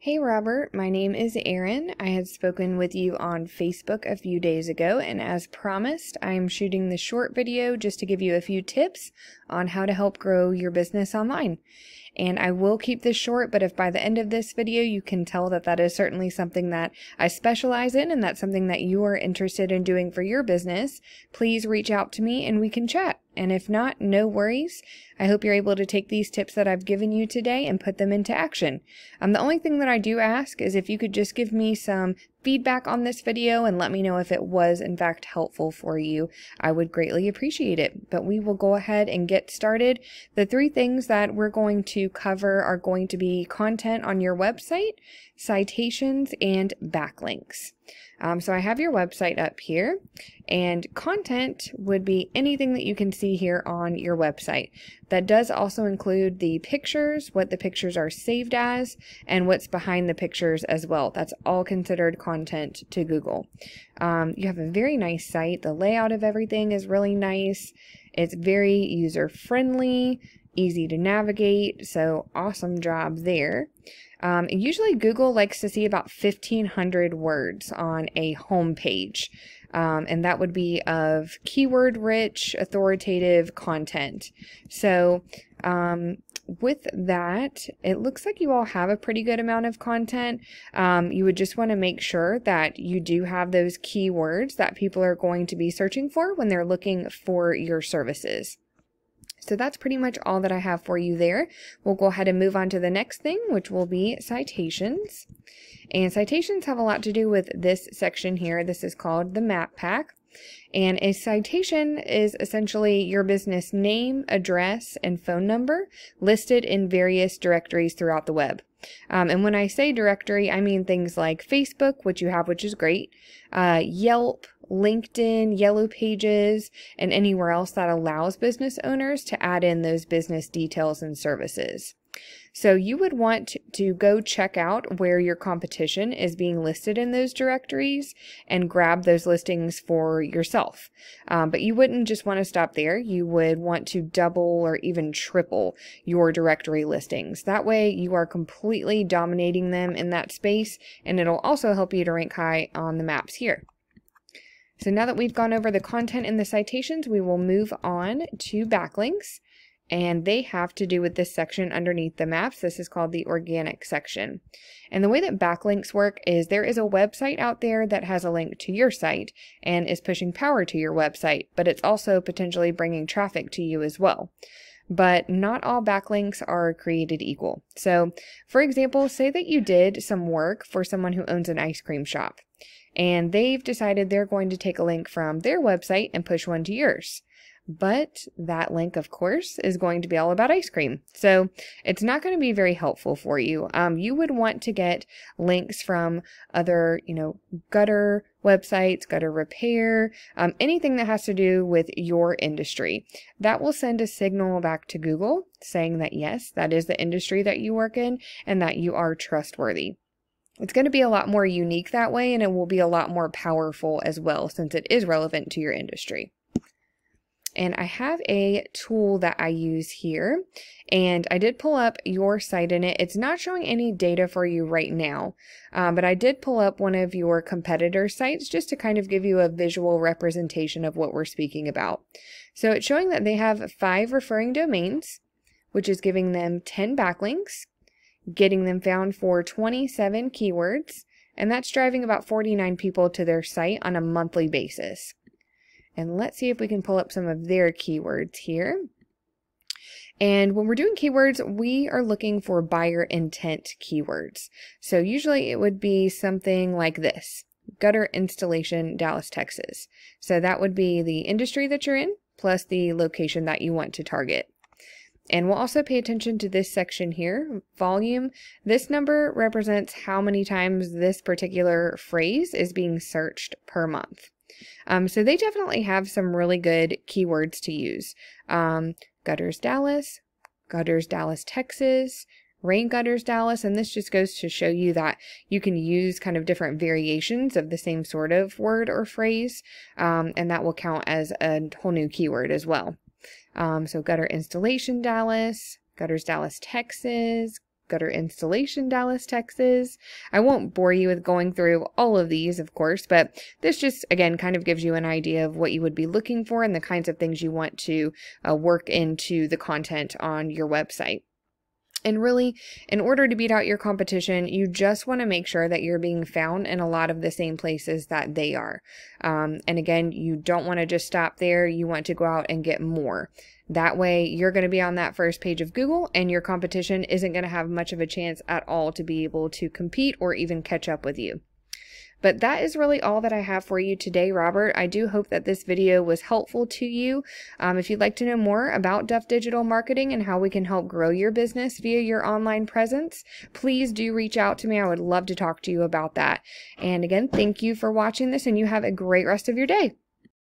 Hey Robert, my name is Erin. I had spoken with you on Facebook a few days ago, and as promised, I am shooting the short video just to give you a few tips on how to help grow your business online. And I will keep this short, but if by the end of this video you can tell that that is certainly something that I specialize in and that's something that you are interested in doing for your business, please reach out to me and we can chat. And if not, no worries. I hope you're able to take these tips that I've given you today and put them into action. Um, the only thing that I do ask is if you could just give me some feedback on this video and let me know if it was in fact helpful for you. I would greatly appreciate it. But we will go ahead and get started. The three things that we're going to cover are going to be content on your website, citations, and backlinks. Um, so I have your website up here and content would be anything that you can see here on your website. That does also include the pictures, what the pictures are saved as, and what's behind the pictures as well. That's all considered content content to Google. Um, you have a very nice site. The layout of everything is really nice. It's very user friendly, easy to navigate. So awesome job there. Um, usually Google likes to see about 1500 words on a home page. Um, and that would be of keyword rich, authoritative content. So um, with that, it looks like you all have a pretty good amount of content. Um, you would just want to make sure that you do have those keywords that people are going to be searching for when they're looking for your services. So that's pretty much all that I have for you there. We'll go ahead and move on to the next thing, which will be citations. And citations have a lot to do with this section here. This is called the map pack. And a citation is essentially your business name, address, and phone number listed in various directories throughout the web. Um, and when I say directory, I mean things like Facebook, which you have, which is great, uh, Yelp, LinkedIn, Yellow Pages, and anywhere else that allows business owners to add in those business details and services. So you would want to go check out where your competition is being listed in those directories and grab those listings for yourself. Um, but you wouldn't just want to stop there. You would want to double or even triple your directory listings. That way you are completely dominating them in that space and it'll also help you to rank high on the maps here. So now that we've gone over the content and the citations, we will move on to backlinks and they have to do with this section underneath the maps. This is called the organic section. And the way that backlinks work is there is a website out there that has a link to your site and is pushing power to your website, but it's also potentially bringing traffic to you as well. But not all backlinks are created equal. So, for example, say that you did some work for someone who owns an ice cream shop, and they've decided they're going to take a link from their website and push one to yours. But that link, of course, is going to be all about ice cream. So it's not going to be very helpful for you. Um, you would want to get links from other, you know, gutter websites, gutter repair, um, anything that has to do with your industry. That will send a signal back to Google saying that yes, that is the industry that you work in and that you are trustworthy. It's going to be a lot more unique that way and it will be a lot more powerful as well since it is relevant to your industry. And I have a tool that I use here. And I did pull up your site in it. It's not showing any data for you right now, um, but I did pull up one of your competitor sites just to kind of give you a visual representation of what we're speaking about. So it's showing that they have five referring domains, which is giving them 10 backlinks, getting them found for 27 keywords, and that's driving about 49 people to their site on a monthly basis. And let's see if we can pull up some of their keywords here. And when we're doing keywords, we are looking for buyer intent keywords. So usually it would be something like this, gutter installation, Dallas, Texas. So that would be the industry that you're in, plus the location that you want to target. And we'll also pay attention to this section here, volume. This number represents how many times this particular phrase is being searched per month. Um, so they definitely have some really good keywords to use. Um, gutters Dallas, gutters Dallas, Texas, rain gutters Dallas. And this just goes to show you that you can use kind of different variations of the same sort of word or phrase. Um, and that will count as a whole new keyword as well. Um, so gutter installation Dallas, gutters Dallas, Texas, gutter installation Dallas, Texas. I won't bore you with going through all of these, of course, but this just, again, kind of gives you an idea of what you would be looking for and the kinds of things you want to uh, work into the content on your website. And really, in order to beat out your competition, you just want to make sure that you're being found in a lot of the same places that they are. Um, and again, you don't want to just stop there. You want to go out and get more. That way, you're going to be on that first page of Google, and your competition isn't going to have much of a chance at all to be able to compete or even catch up with you. But that is really all that I have for you today, Robert. I do hope that this video was helpful to you. Um, if you'd like to know more about Duff Digital Marketing and how we can help grow your business via your online presence, please do reach out to me. I would love to talk to you about that. And again, thank you for watching this and you have a great rest of your day.